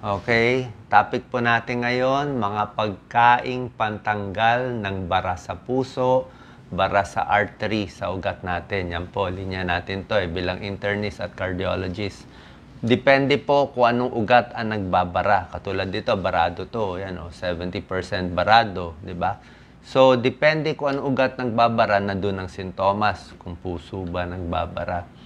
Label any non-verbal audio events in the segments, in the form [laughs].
Okay, topic po natin ngayon, mga pagkaing pantanggal ng bara sa puso, bara sa artery, sa ugat natin. Yan po, linya natin to eh, bilang internist at cardiologist. Depende po kung anong ugat ang nagbabara. Katulad dito, barado to. Yan o, 70% barado, di ba? So, depende kung anong ugat nagbabara na doon ang sintomas, kung puso ba nagbabara.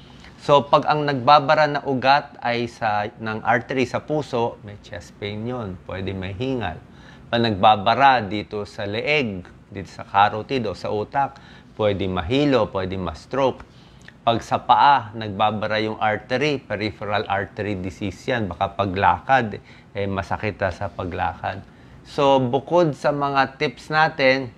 So pag ang nagbabara na ugat ay sa ng artery sa puso, may chest pain 'yon, pwede may hingal. Pag nagbabara dito sa leeg, dito sa carotid o sa utak, pwede mahilo, pwede ma-stroke. Pag sa paa, nagbabara yung artery, peripheral artery disease yan. Baka paglakad, eh, masakit sa paglakad. So, bukod sa mga tips natin,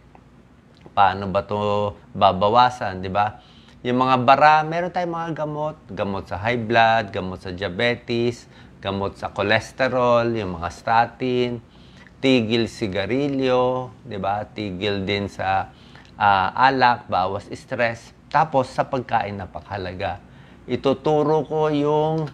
paano ba to babawasan, di ba? Yung mga bara, meron tayong mga gamot. Gamot sa high blood, gamot sa diabetes, gamot sa cholesterol, yung mga statin, tigil sigarilyo, di ba? Tigil din sa uh, alak, bawas stress. Tapos sa pagkain napakahalaga. Ituturo ko yung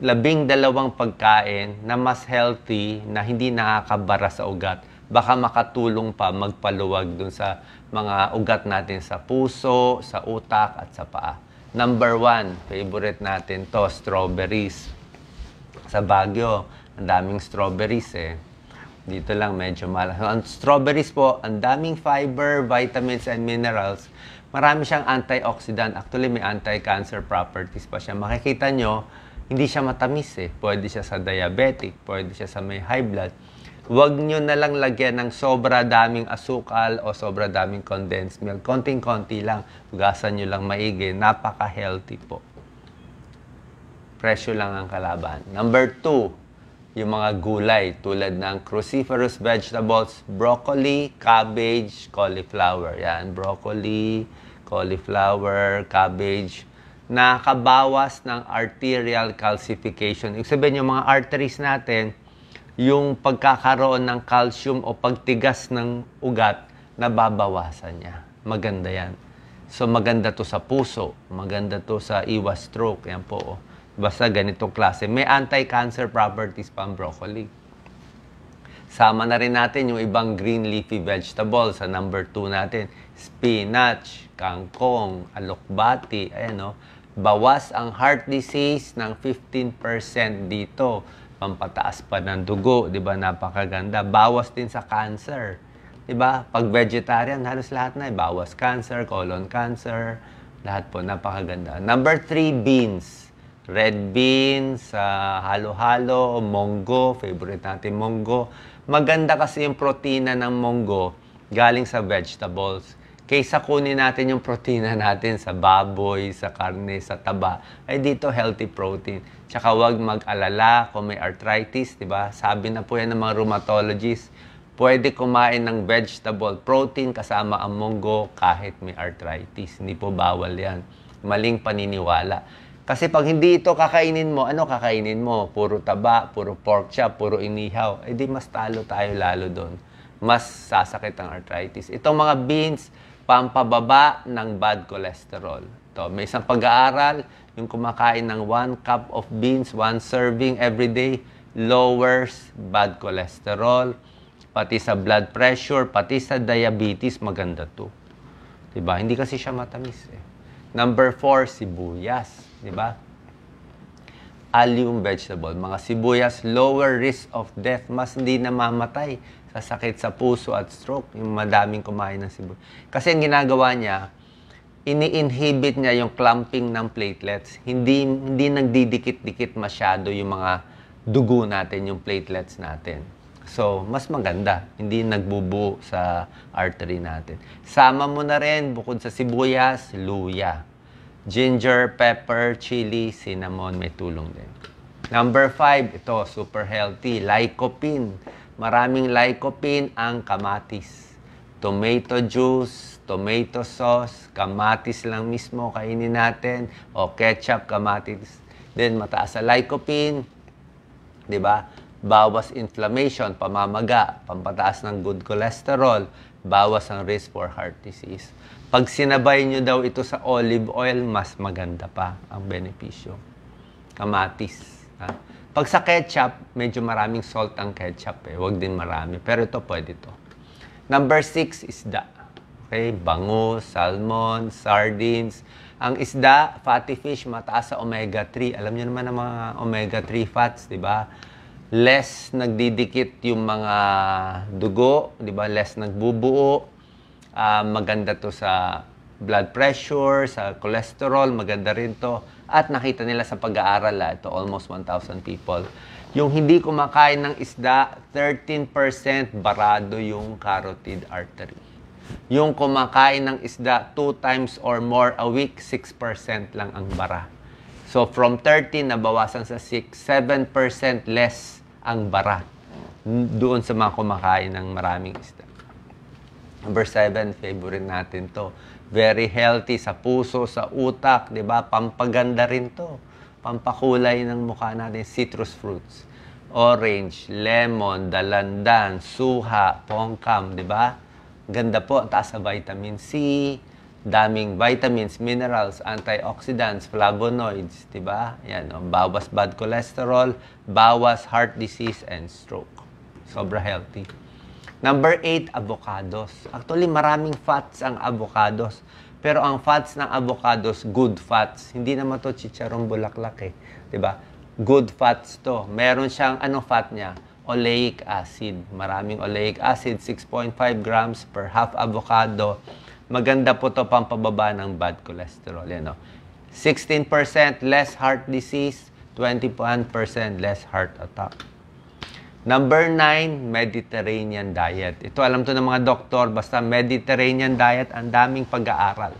labing dalawang pagkain na mas healthy, na hindi nakakabara sa ugat baka makatulong pa magpaluwag dun sa mga ugat natin sa puso, sa utak, at sa paa. Number one, favorite natin to, strawberries. Sa Baguio, ang daming strawberries eh. Dito lang medyo mahal. So, [laughs] ang strawberries po, ang daming fiber, vitamins, and minerals. Marami siyang antioxidant. Actually, may anti-cancer properties pa siya. Makikita nyo, hindi siya matamis eh. Pwede siya sa diabetic, pwede siya sa may high blood wag nyo na lang lagyan ng sobra daming asukal o sobra daming condensed milk. Konting-konti lang. Hugasan nyo lang maigi. Napaka-healthy po. Presyo lang ang kalaban. Number two, yung mga gulay tulad ng cruciferous vegetables, broccoli, cabbage, cauliflower. Yan, broccoli, cauliflower, cabbage, nakakabawas ng arterial calcification. Ibig sabihin, yung mga arteries natin, yung pagkakaroon ng calcium o pagtigas ng ugat, nababawasan niya. Maganda yan. So maganda to sa puso, maganda to sa iwas stroke, yan po. Oh. Basta ganitong klase. May anti-cancer properties pa ang broccoli. Sama na rin natin yung ibang green leafy vegetables sa number 2 natin. Spinach, kangkong, alokbati, ayan o. Oh. Bawas ang heart disease ng 15% dito pampataas pa ng dugo, 'di ba? Napakaganda. Bawas din sa cancer. 'Di ba? Pag vegetarian, halos lahat na eh. bawas cancer, colon cancer, lahat po napakaganda. Number three, beans. Red beans, uh, halo-halo, monggo, favorite natin monggo. Maganda kasi yung protina ng monggo galing sa vegetables kaysa kunin natin yung protina natin sa baboy, sa karne, sa taba, ay dito healthy protein. Tsaka wag mag-alala kung may arthritis, di ba? Sabi na po yan ng mga rheumatologists, pwede kumain ng vegetable protein kasama ang munggo kahit may arthritis. Hindi po bawal yan. Maling paniniwala. Kasi pag hindi ito kakainin mo, ano kakainin mo? Puro taba, puro pork chop, puro inihaw. Eh di mas talo tayo lalo doon. Mas sasakit ang arthritis. Itong mga beans, pampababa ng bad cholesterol. To, may isang pag-aaral, yung kumakain ng one cup of beans, one serving every day, lowers bad cholesterol, pati sa blood pressure, pati sa diabetes, maganda to. Diba? Hindi kasi siya matamis eh. Number four, sibuyas. Diba? Allium vegetable. Mga sibuyas, lower risk of death, mas hindi namamatay sa sakit sa puso at stroke, yung madaming kumain ng sibuyas. Kasi ang ginagawa niya, ini-inhibit niya yung clumping ng platelets. Hindi, hindi nagdidikit-dikit masyado yung mga dugo natin, yung platelets natin. So, mas maganda. Hindi nagbubuo sa artery natin. Sama mo na rin, bukod sa sibuyas, luya. Ginger, pepper, chili, cinnamon, may tulong din. Number five, ito, super healthy, lycopene maraming lycopene ang kamatis. Tomato juice, tomato sauce, kamatis lang mismo kainin natin o ketchup kamatis. Then mataas sa lycopene, 'di ba? Bawas inflammation, pamamaga, pampataas ng good cholesterol, bawas ang risk for heart disease. Pag sinabay nyo daw ito sa olive oil, mas maganda pa ang benepisyo. Kamatis. Ha? Pag sa ketchup, medyo maraming salt ang ketchup eh. Huwag din marami. Pero ito, pwede to. Number six, isda. Okay, bango, salmon, sardines. Ang isda, fatty fish, mataas sa omega-3. Alam niyo naman ang mga omega-3 fats, di ba? Less nagdidikit yung mga dugo, di ba? Less nagbubuo. Uh, maganda to sa blood pressure, sa cholesterol, maganda rin to. At nakita nila sa pag-aaral, ah, ito almost 1,000 people. Yung hindi kumakain ng isda, 13% barado yung carotid artery. Yung kumakain ng isda 2 times or more a week, 6% lang ang bara. So from 13 nabawasan sa 6, 7% less ang bara doon sa mga kumakain ng maraming isda. Number seven, favorite natin to. Very healthy sa puso, sa utak, di ba? Pampaganda rin to. Pampakulay ng mukha natin, citrus fruits. Orange, lemon, dalandan, suha, pongkam, di ba? Ganda po, taas sa vitamin C, daming vitamins, minerals, antioxidants, flavonoids, di ba? Yan, no? bawas bad cholesterol, bawas heart disease and stroke. Sobra healthy. Number 8, avocados. Actually, maraming fats ang avocados. Pero ang fats ng avocados, good fats. Hindi naman to chicharong bulaklak eh. ba? Diba? Good fats to. Meron siyang, ano fat niya? Oleic acid. Maraming oleic acid, 6.5 grams per half avocado. Maganda po to pang pababa ng bad cholesterol. Yan, no? 16% less heart disease, 21% less heart attack. Number 9, Mediterranean diet. Ito alam to ng mga doktor, basta Mediterranean diet, ang daming pag-aaral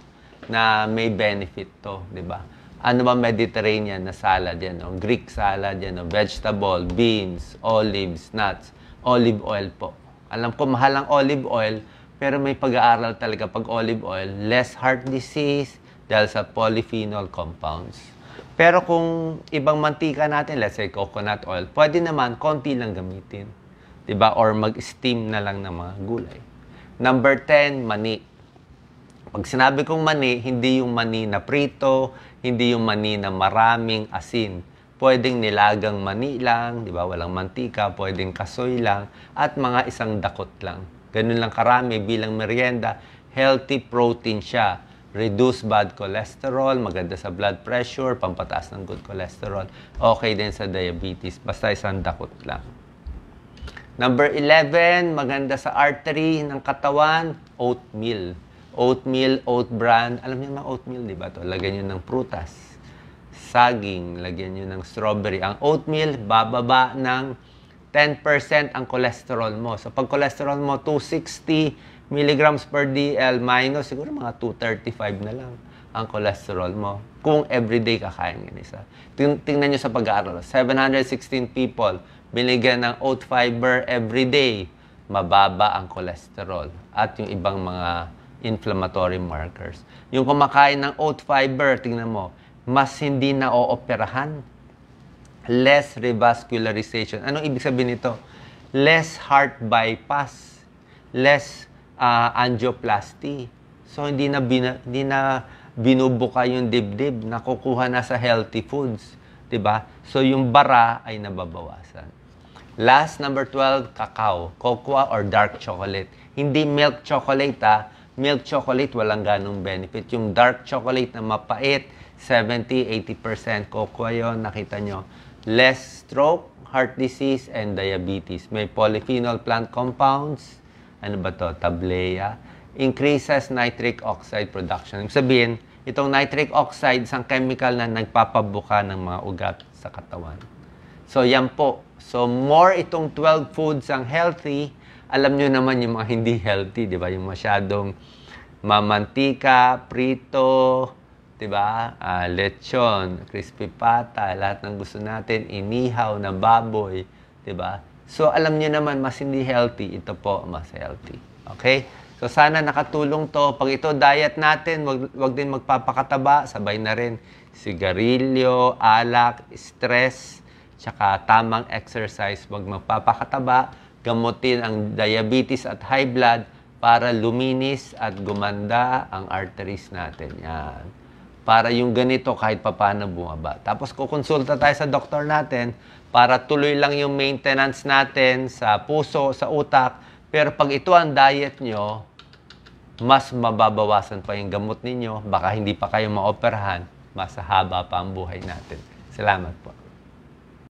na may benefit to, di ba? Ano ba Mediterranean na salad yan? O Greek salad yan, o vegetable, beans, olives, nuts, olive oil po. Alam ko mahal ang olive oil, pero may pag-aaral talaga pag olive oil, less heart disease dahil sa polyphenol compounds. Pero kung ibang mantika natin, let's say coconut oil, pwede naman konti lang gamitin. 'Di ba? Or mag-steam na lang ng mga gulay. Number 10, mani. Pag sinabi kong mani, hindi yung mani na prito, hindi yung mani na maraming asin. Pwedeng nilagang mani lang, 'di ba? Walang mantika, pwedeng kasoy lang at mga isang dakot lang. Ganun lang karami bilang merienda, healthy protein siya reduce bad cholesterol, maganda sa blood pressure, pampataas ng good cholesterol, okay din sa diabetes, basta isang dakot lang. Number 11, maganda sa artery ng katawan, oatmeal. Oatmeal, oat bran. Alam niyo mga oatmeal, di ba to? Lagyan niyo ng prutas, saging, lagyan niyo ng strawberry. Ang oatmeal, bababa ng 10% ang cholesterol mo. So, pag cholesterol mo 260, milligrams per DL minus, siguro mga 235 na lang ang cholesterol mo kung everyday kakain ng isa. Ting tingnan nyo sa pag-aaral. 716 people binigyan ng oat fiber everyday. Mababa ang cholesterol at yung ibang mga inflammatory markers. Yung kumakain ng oat fiber, tingnan mo, mas hindi na ooperahan. Less revascularization. Anong ibig sabihin nito? Less heart bypass. Less uh, angioplasty. So hindi na, bina, hindi na binubuka yung dibdib, nakukuha na sa healthy foods. 'di ba? So yung bara ay nababawasan. Last number 12, cacao, cocoa or dark chocolate. Hindi milk chocolate ah. Milk chocolate walang ganong benefit. Yung dark chocolate na mapait, 70-80% cocoa yon nakita nyo. Less stroke, heart disease, and diabetes. May polyphenol plant compounds, ano ba to, tableya, increases nitric oxide production. Ibig sabihin, itong nitric oxide, isang chemical na nagpapabuka ng mga ugat sa katawan. So, yan po. So, more itong 12 foods ang healthy. Alam nyo naman yung mga hindi healthy, di ba? Yung masyadong mamantika, prito, di ba? Uh, lechon, crispy pata, lahat ng gusto natin, inihaw na baboy, di ba? So, alam niyo naman, mas hindi healthy. Ito po, mas healthy. Okay? So, sana nakatulong to. Pag ito diet natin, wag, wag din magpapakataba. Sabay na rin sigarilyo, alak, stress, tsaka tamang exercise. Wag magpapakataba. Gamutin ang diabetes at high blood para luminis at gumanda ang arteries natin. Yan para yung ganito kahit papaano bumaba. Tapos kukonsulta tayo sa doktor natin para tuloy lang yung maintenance natin sa puso, sa utak. Pero pag ito ang diet nyo, mas mababawasan pa yung gamot ninyo. Baka hindi pa kayo maoperahan. Mas haba pa ang buhay natin. Salamat po.